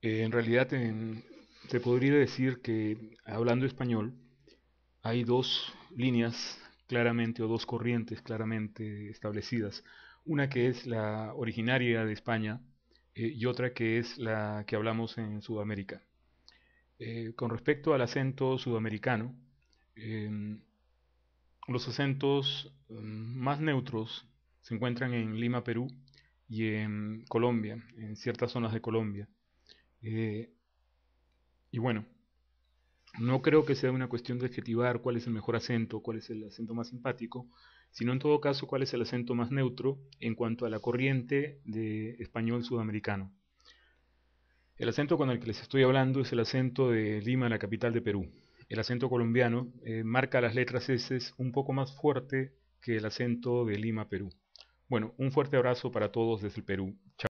Eh, en realidad se podría decir que hablando español hay dos líneas claramente o dos corrientes claramente establecidas. Una que es la originaria de España eh, y otra que es la que hablamos en Sudamérica. Eh, con respecto al acento sudamericano, em, los acentos em, más neutros se encuentran en Lima, Perú, y en Colombia, en ciertas zonas de Colombia. Eh, y bueno, no creo que sea una cuestión de objetivar cuál es el mejor acento, cuál es el acento más simpático, sino en todo caso cuál es el acento más neutro en cuanto a la corriente de español sudamericano. El acento con el que les estoy hablando es el acento de Lima, la capital de Perú. El acento colombiano eh, marca las letras S un poco más fuerte que el acento de Lima, Perú. Bueno, un fuerte abrazo para todos desde el Perú. Chao.